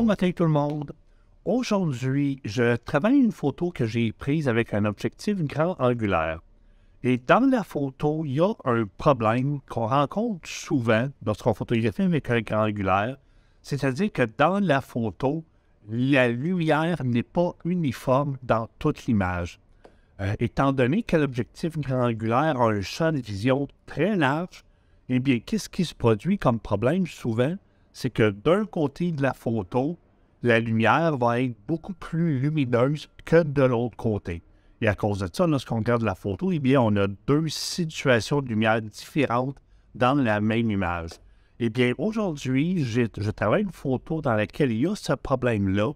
Bon matin tout le monde. Aujourd'hui, je travaille une photo que j'ai prise avec un objectif grand angulaire. Et dans la photo, il y a un problème qu'on rencontre souvent lorsqu'on photographie avec un grand angulaire, c'est-à-dire que dans la photo, la lumière n'est pas uniforme dans toute l'image. Euh, étant donné que l'objectif grand angulaire a un champ de vision très large, eh bien, qu'est-ce qui se produit comme problème souvent? c'est que d'un côté de la photo, la lumière va être beaucoup plus lumineuse que de l'autre côté. Et à cause de ça, lorsqu'on regarde la photo, eh bien, on a deux situations de lumière différentes dans la même image. Eh bien, aujourd'hui, je travaille une photo dans laquelle il y a ce problème-là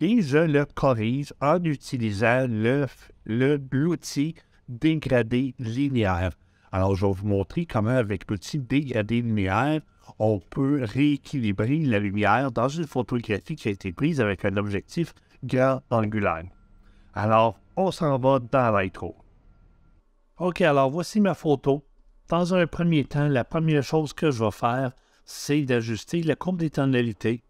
et je le corrige en utilisant l'outil le, l'outil dégradé linéaire. Alors, je vais vous montrer comment, avec l'outil dégradé linéaire, on peut rééquilibrer la lumière dans une photographie qui a été prise avec un objectif grand angulaire. Alors, on s'en va dans l'intro. OK, alors voici ma photo. Dans un premier temps, la première chose que je vais faire, c'est d'ajuster la courbe d'éternalité.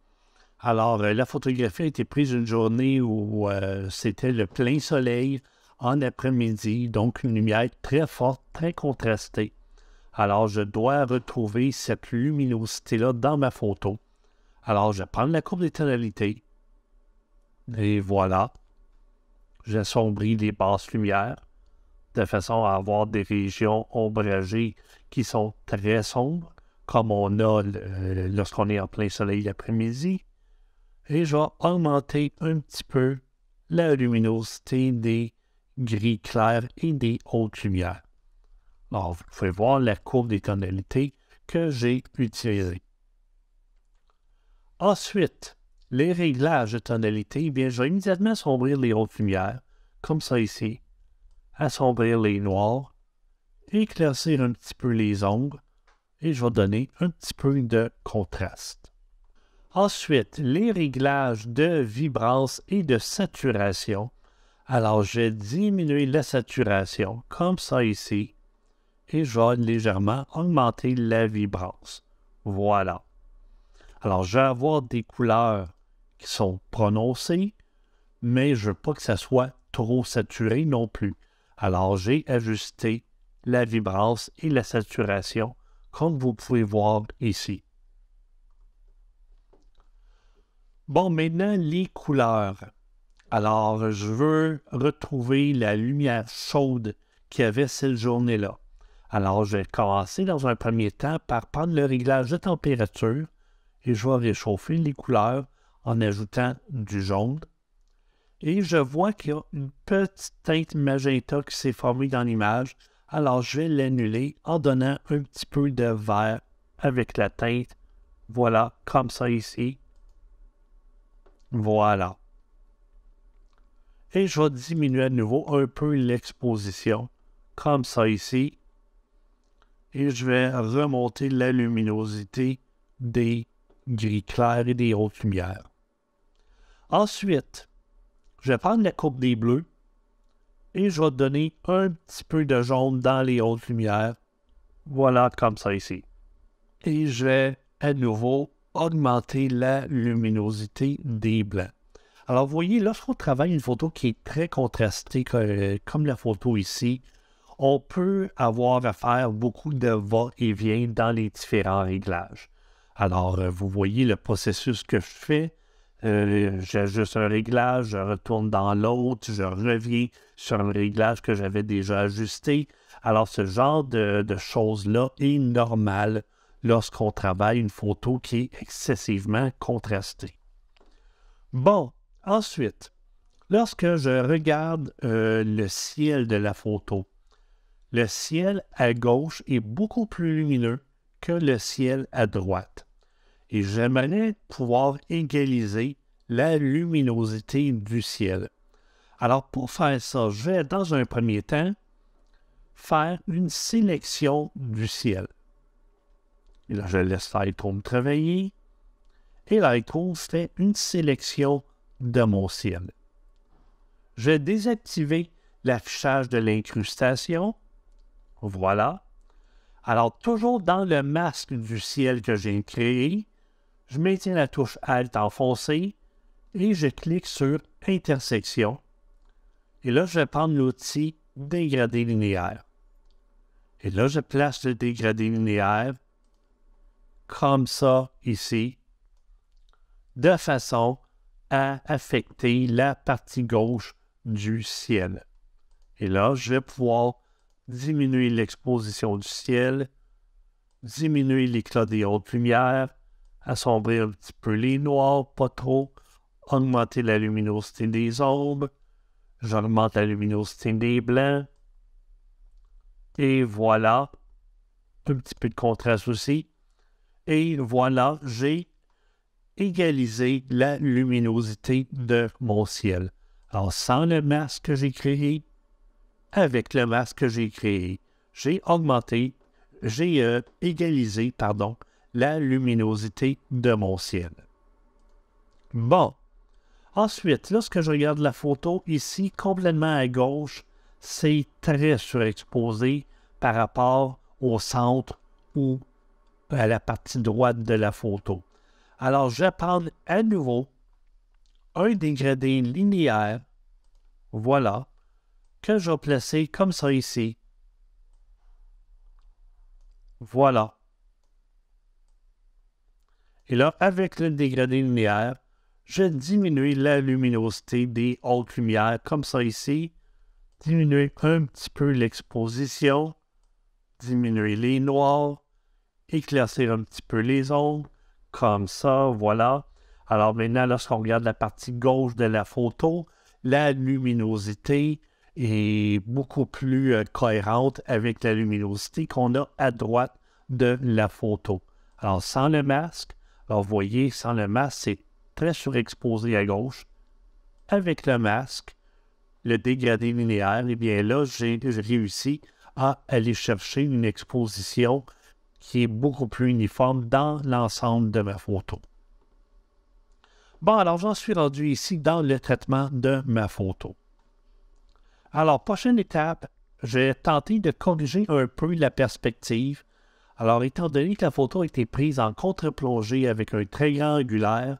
Alors, euh, la photographie a été prise une journée où euh, c'était le plein soleil en après-midi, donc une lumière très forte, très contrastée. Alors, je dois retrouver cette luminosité-là dans ma photo. Alors, je prends la courbe d'éternalité. Et voilà. J'assombris les basses lumières de façon à avoir des régions ombragées qui sont très sombres, comme on a euh, lorsqu'on est en plein soleil l'après-midi. Et je vais augmenter un petit peu la luminosité des gris clairs et des hautes lumières. Alors, vous pouvez voir la courbe des tonalités que j'ai utilisée. Ensuite, les réglages de tonalité, eh bien, je vais immédiatement assombrir les hautes lumières, comme ça ici, assombrir les noirs, éclaircir un petit peu les ongles, et je vais donner un petit peu de contraste. Ensuite, les réglages de vibrance et de saturation. Alors, je vais diminuer la saturation, comme ça ici, et je vais légèrement augmenter la vibrance. Voilà. Alors, je vais avoir des couleurs qui sont prononcées, mais je ne veux pas que ça soit trop saturé non plus. Alors, j'ai ajusté la vibrance et la saturation, comme vous pouvez voir ici. Bon, maintenant, les couleurs. Alors, je veux retrouver la lumière chaude qu'il y avait cette journée-là. Alors, je vais commencer dans un premier temps par prendre le réglage de température et je vais réchauffer les couleurs en ajoutant du jaune. Et je vois qu'il y a une petite teinte magenta qui s'est formée dans l'image. Alors, je vais l'annuler en donnant un petit peu de vert avec la teinte. Voilà, comme ça ici. Voilà. Et je vais diminuer à nouveau un peu l'exposition, comme ça ici et je vais remonter la luminosité des gris clairs et des hautes lumières. Ensuite, je vais prendre la coupe des bleus et je vais donner un petit peu de jaune dans les hautes lumières. Voilà comme ça ici. Et je vais à nouveau augmenter la luminosité des blancs. Alors, vous voyez, lorsqu'on travaille une photo qui est très contrastée, euh, comme la photo ici, on peut avoir à faire beaucoup de va-et-vient dans les différents réglages. Alors, euh, vous voyez le processus que je fais. Euh, J'ajuste un réglage, je retourne dans l'autre, je reviens sur un réglage que j'avais déjà ajusté. Alors, ce genre de, choses-là est normal lorsqu'on travaille une photo qui est excessivement contrastée. Bon, ensuite, lorsque je regarde euh, le ciel de la photo, le ciel à gauche est beaucoup plus lumineux que le ciel à droite. Et j'aimerais pouvoir égaliser la luminosité du ciel. Alors pour faire ça, je vais dans un premier temps faire une sélection du ciel. là, je laisse l'iPhone travailler. Et l'iPhone fait une sélection de mon ciel. Je vais désactiver l'affichage de l'incrustation voilà. Alors, toujours dans le masque du ciel que j'ai créé, je maintiens la touche Alt enfoncée et je clique sur Intersection. Et là, je vais prendre l'outil Dégradé linéaire. Et là, je place le dégradé linéaire comme ça ici, de façon à affecter la partie gauche du ciel. Et là, je vais pouvoir diminuer l'exposition du ciel, diminuer l'éclat des hautes lumières, assombrir un petit peu les noirs, pas trop, augmenter la luminosité des ombres, j'augmente la luminosité des blancs, et voilà, un petit peu de contraste aussi, et voilà, j'ai égalisé la luminosité de mon ciel. Alors, sans le masque que j'ai créé, avec le masque que j'ai créé, j'ai augmenté, j'ai euh, égalisé, pardon, la luminosité de mon ciel. Bon. Ensuite, lorsque je regarde la photo ici, complètement à gauche, c'est très surexposé par rapport au centre ou à la partie droite de la photo. Alors, je vais prendre à nouveau un dégradé linéaire. Voilà que je vais placer comme ça ici. Voilà. Et là, avec le dégradé lumière, je diminue la luminosité des hautes lumières, comme ça ici. Diminuer un petit peu l'exposition. Diminuer les noirs. Éclaircir un petit peu les ombres. Comme ça, voilà. Alors maintenant, lorsqu'on regarde la partie gauche de la photo, la luminosité est beaucoup plus euh, cohérente avec la luminosité qu'on a à droite de la photo. Alors, sans le masque, alors vous voyez, sans le masque, c'est très surexposé à gauche. Avec le masque, le dégradé linéaire, et eh bien là, j'ai réussi à aller chercher une exposition qui est beaucoup plus uniforme dans l'ensemble de ma photo. Bon, alors j'en suis rendu ici dans le traitement de ma photo. Alors, prochaine étape, j'ai tenté de corriger un peu la perspective. Alors, étant donné que la photo a été prise en contre-plongée avec un très grand angulaire,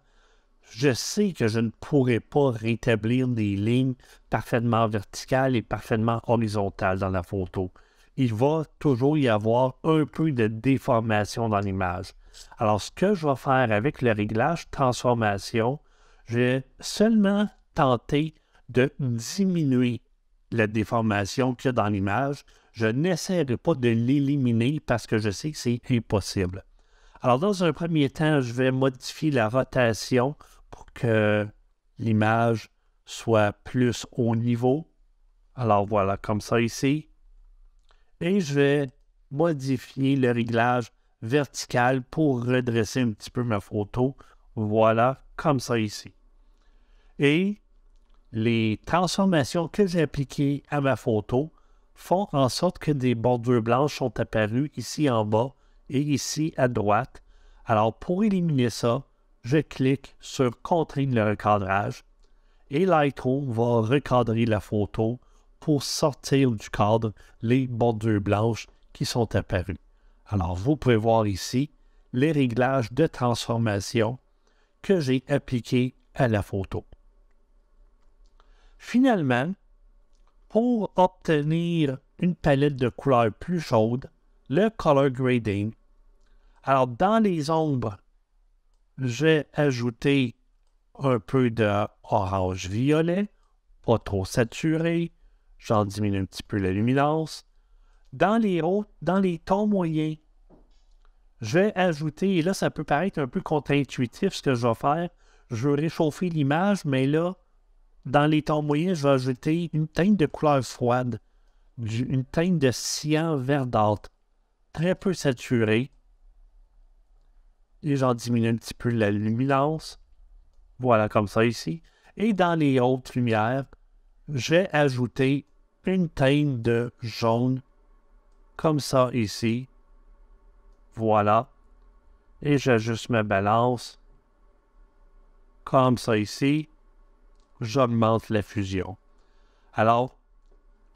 je sais que je ne pourrai pas rétablir des lignes parfaitement verticales et parfaitement horizontales dans la photo. Il va toujours y avoir un peu de déformation dans l'image. Alors, ce que je vais faire avec le réglage transformation, je seulement tenter de diminuer la déformation qu'il y a dans l'image. Je n'essaierai pas de l'éliminer parce que je sais que c'est impossible. Alors, dans un premier temps, je vais modifier la rotation pour que l'image soit plus au niveau. Alors voilà, comme ça ici. Et je vais modifier le réglage vertical pour redresser un petit peu ma photo. Voilà, comme ça ici. Et les transformations que j'ai appliquées à ma photo font en sorte que des bordures blanches sont apparues ici en bas et ici à droite. Alors pour éliminer ça, je clique sur Contrer le recadrage et Lightroom va recadrer la photo pour sortir du cadre les bordures blanches qui sont apparues. Alors vous pouvez voir ici les réglages de transformation que j'ai appliqués à la photo. Finalement, pour obtenir une palette de couleurs plus chaude, le color grading. Alors, dans les ombres, j'ai ajouté un peu d'orange violet, pas trop saturé. J'en diminue un petit peu la luminance. Dans les hauts, dans les tons moyens, j'ai ajouté, et là, ça peut paraître un peu contre-intuitif ce que je vais faire. Je vais réchauffer l'image, mais là, dans les tons moyens, je vais ajouter une teinte de couleur froide, une teinte de cyan verdâtre, très peu saturée. Et j'en diminue un petit peu la luminance. Voilà, comme ça ici. Et dans les hautes lumières, j'ai ajouté une teinte de jaune, comme ça ici. Voilà. Et j'ajuste ma balance, comme ça ici j'augmente la fusion. Alors,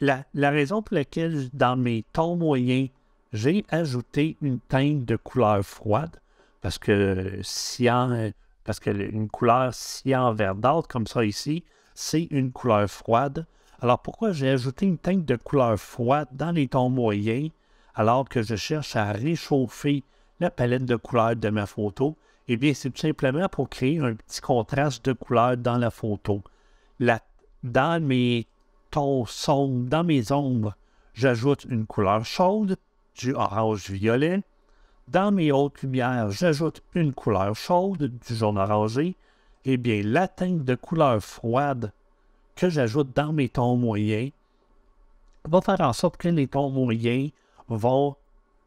la, raison pour laquelle, dans mes tons moyens, j'ai ajouté une teinte de couleur froide, parce que si parce que couleur cyan verdâtre, comme ça ici, c'est une couleur froide. Alors pourquoi j'ai ajouté une teinte de couleur froide dans les tons moyens, alors que je cherche à réchauffer la palette de couleurs de ma photo? Eh bien, c'est tout simplement pour créer un petit contraste de couleurs dans la photo dans mes tons sombres, dans mes ombres, j'ajoute une couleur chaude, du orange-violet. Dans mes hautes lumières, j'ajoute une couleur chaude, du jaune orangé. Et eh bien, la teinte de couleur froide que j'ajoute dans mes tons moyens va faire en sorte que les tons moyens vont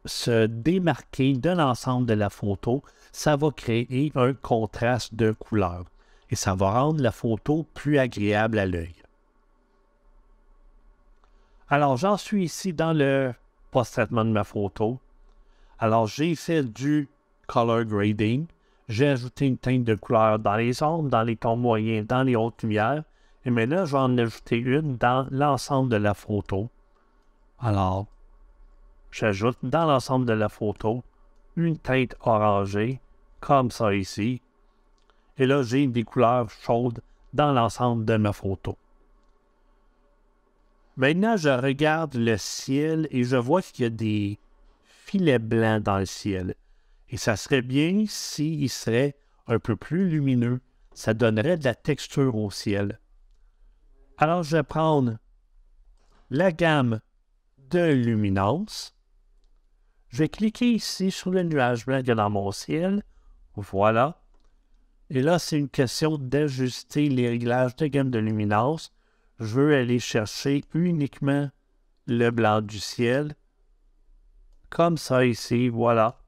se démarquer de l'ensemble de la photo. Ça va créer un contraste de couleurs et ça va rendre la photo plus agréable à l'œil. Alors, j'en suis ici dans le post-traitement de ma photo. Alors, j'ai fait du color grading. J'ai ajouté une teinte de couleur dans les ombres, dans les tons moyens, dans les hautes lumières. Et maintenant, je vais en ajouter une dans l'ensemble de la photo. Alors, j'ajoute dans l'ensemble de la photo une teinte orangée, comme ça ici, et là, j'ai des couleurs chaudes dans l'ensemble de ma photo. Maintenant, je regarde le ciel et je vois qu'il y a des filets blancs dans le ciel. Et ça serait bien s'il serait un peu plus lumineux. Ça donnerait de la texture au ciel. Alors, je vais prendre la gamme de luminance. Je vais cliquer ici sur le nuage blanc dans mon ciel. Voilà. Et là, c'est une question d'ajuster les réglages de gamme de luminance. Je veux aller chercher uniquement le blanc du ciel. Comme ça ici, voilà.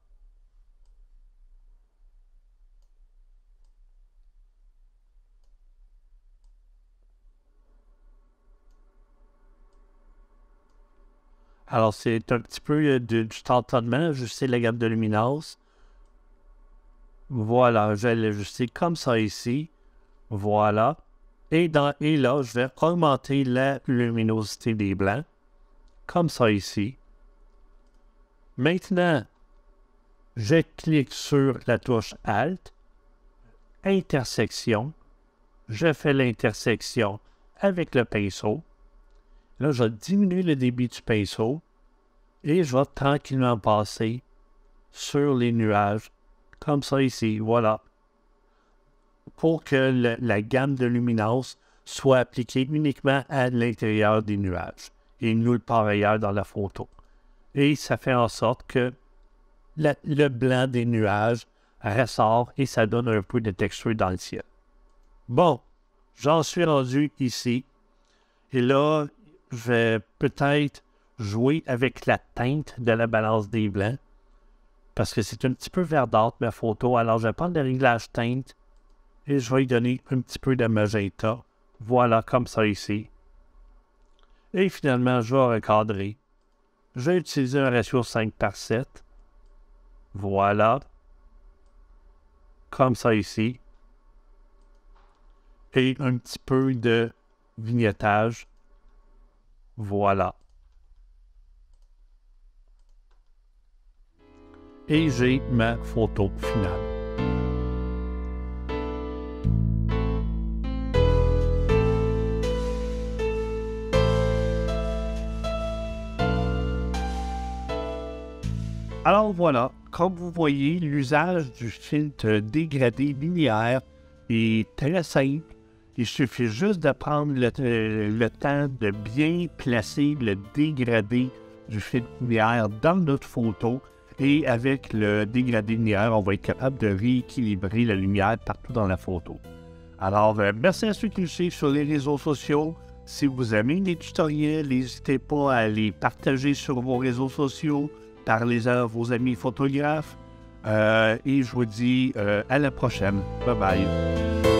Alors, c'est un petit peu euh, du, du ajuster la gamme de luminance. Voilà, je vais l'ajuster comme ça ici. Voilà. Et, dans, et là, je vais augmenter la luminosité des blancs. Comme ça ici. Maintenant, je clique sur la touche Alt. Intersection. Je fais l'intersection avec le pinceau. Là, je diminue le débit du pinceau et je vais tranquillement passer sur les nuages comme ça ici, voilà. Pour que la gamme de luminance soit appliquée uniquement à l'intérieur des nuages et nulle part ailleurs dans la photo. Et ça fait en sorte que le blanc des nuages ressort et ça donne un peu de texture dans le ciel. Bon, j'en suis rendu ici. Et là, je vais peut-être jouer avec la teinte de la balance des blancs parce que c'est un petit peu verdâtre ma photo. Alors, je vais prendre le réglage teinte et je vais lui donner un petit peu de magenta. Voilà, comme ça ici. Et finalement, je vais recadrer. Je vais utiliser un ratio 5 par 7. Voilà. Comme ça ici. Et un petit peu de vignettage. Voilà. et j'ai ma photo finale. Alors voilà, comme vous voyez, l'usage du filtre dégradé linéaire est très simple. Il suffit juste de prendre le, euh, temps de bien placer le dégradé du filtre linéaire dans notre photo et avec le dégradé de lumière, on va être capable de rééquilibrer la lumière partout dans la photo. Alors, euh, merci à ceux qui nous suivent sur les réseaux sociaux. Si vous aimez les tutoriels, n'hésitez pas à les partager sur vos réseaux sociaux. Parlez-en à vos amis photographes. Euh, et je vous dis euh, à la prochaine. Bye bye.